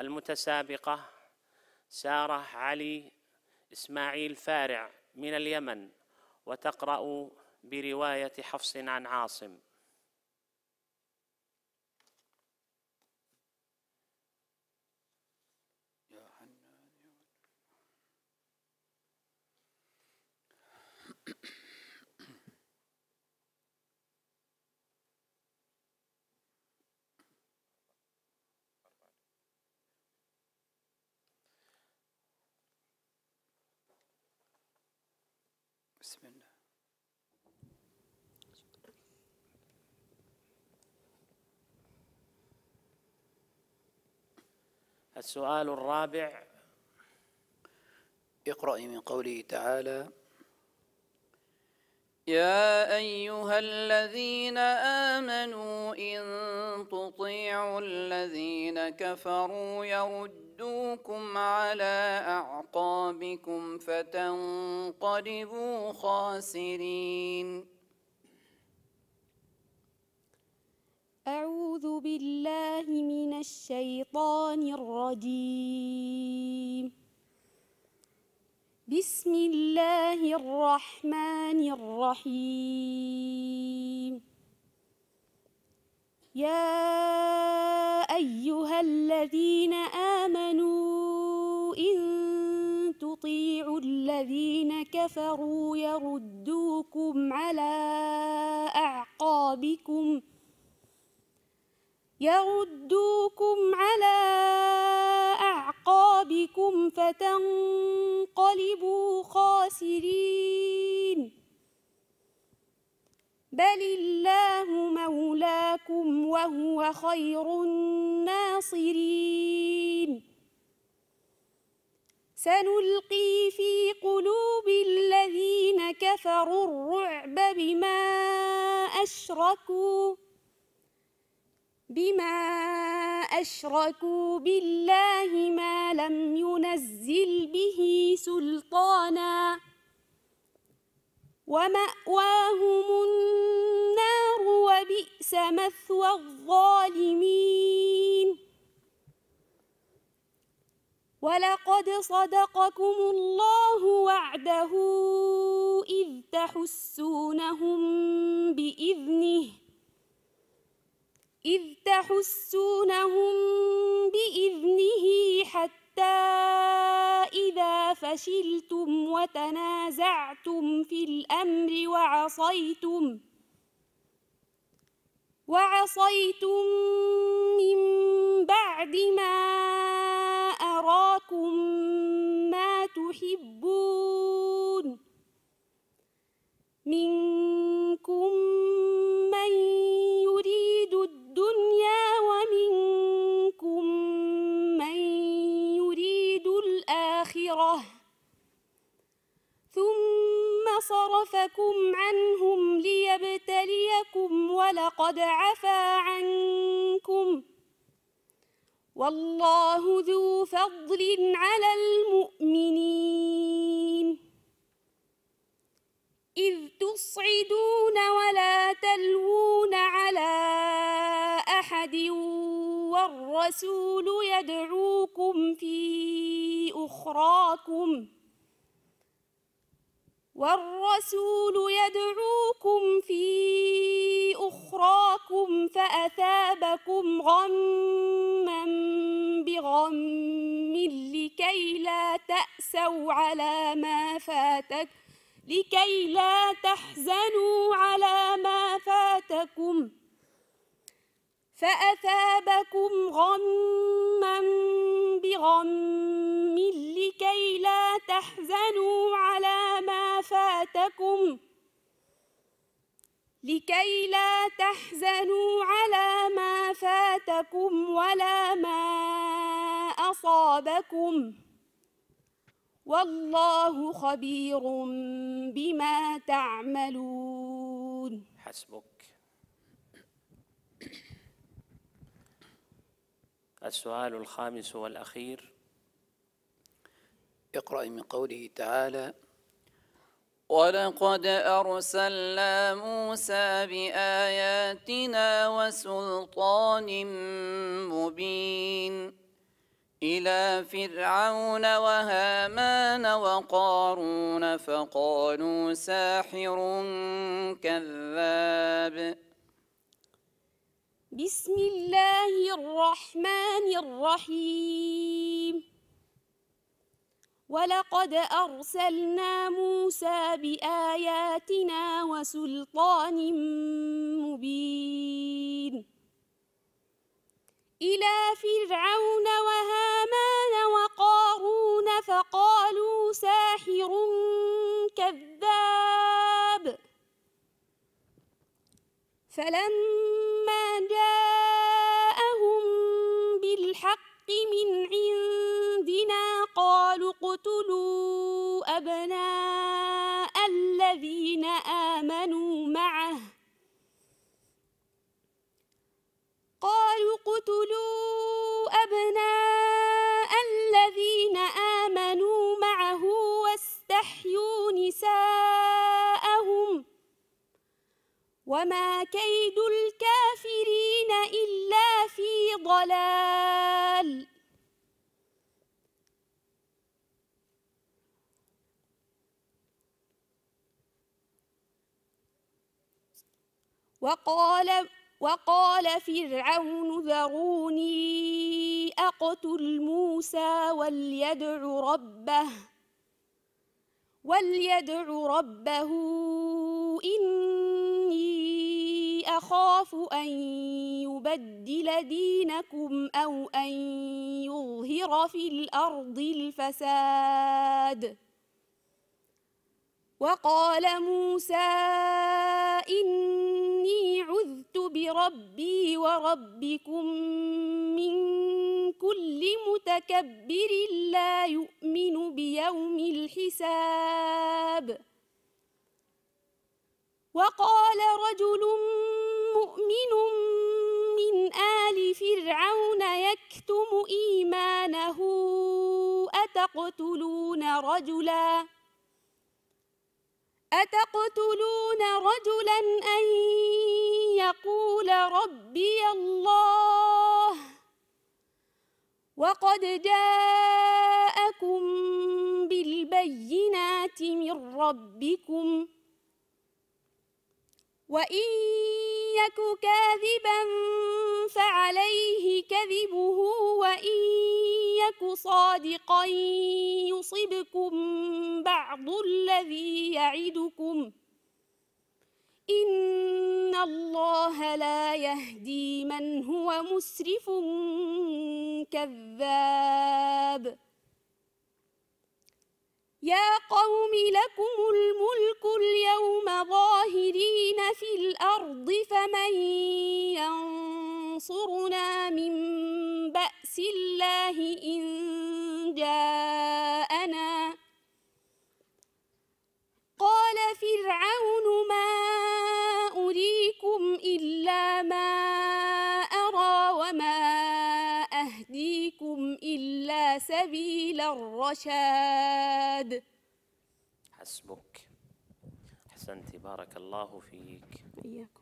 المتسابقة سارة علي إسماعيل فارع من اليمن وتقرأ برواية حفص عن عاصم بسم الله السؤال الرابع اقرأ من قوله تعالى يا أيها الذين آمنوا إن الذين كفروا يردوكم على أعقابكم فتنقلبوا خاسرين أعوذ بالله من الشيطان الرجيم بسم الله الرحمن الرحيم يا أيها الذين آمنوا إن تطيعوا الذين كفروا يردوكم على أعقابكم يردوكم على أعقابكم فتنقلبوا خاسرين بل الله مولاكم وهو خير الناصرين سنلقي في قلوب الذين كفروا الرعب بما أشركوا بما أشركوا بالله ما لم ينزل به سلطاناً ومأواهم النار وبئس مثوى الظالمين ولقد صدقكم الله وعده إذ تحسونهم بإذنه إذ تحسونهم بإذنه حتى فشلتم وتنازعتم في الأمر وعصيتم وعصيتم من بعد ما صرفكم عنهم ليبتليكم ولقد عفا عنكم والله ذو فضل على المؤمنين إذ تصعدون ولا تلوون على أحد والرسول يدعوكم في أخراكم والرسول يدعوكم في أخراكم فأثابكم غما بغم لكي لا تأسوا على ما فاتك لكي لا تحزنوا على ما فاتكم فأثابكم غما بغم لكي لا تحزنوا على ما فاتكم صلاتكم لكي لا تحزنوا على ما فاتكم ولا ما أصابكم والله خبير بما تعملون حسبك السؤال الخامس والأخير اقرأ من قوله تعالى ولقد أرسلنا موسى بآياتنا وسلطان مبين إلى فرعون وهامان وقارون فقالوا ساحر كذاب بسم الله الرحمن الرحيم ولقد أرسلنا موسى بآياتنا وسلطان مبين إلى فرعون وهامان وقارون فقالوا ساحر كذاب فلما جاءهم بالحق من عند وما كيد الكافرين إلا في ضلال وقال وقال فرعون ذروني أقتل موسى وليدع ربه وليدع ربه إني أخاف أن يبدل دينكم أو أن يظهر في الأرض الفساد وقال موسى إني عذت بربي وربكم من كل متكبر لا يؤمن بيوم الحساب وقال رجل مؤمن من آل فرعون يكتم إيمانه أتقتلون رجلا أتقتلون رجلا أن يقول ربي الله وقد جاءكم بالبينات من ربكم وإن يك كاذبا فعليه كذبه وإن يك صادقا يصبكم بعض الذي يعدكم إن الله لا يهدي من هو مسرف كذاب يا قوم لكم الملك اليوم ظاهرين في الأرض فمن ينصرنا من بأس الله إن جاءنا قال فرعون ما أريكم إلا ما أرى وما أهديكم إلا سبيل الرشاد حسبك أحسنت بارك الله فيك إياكم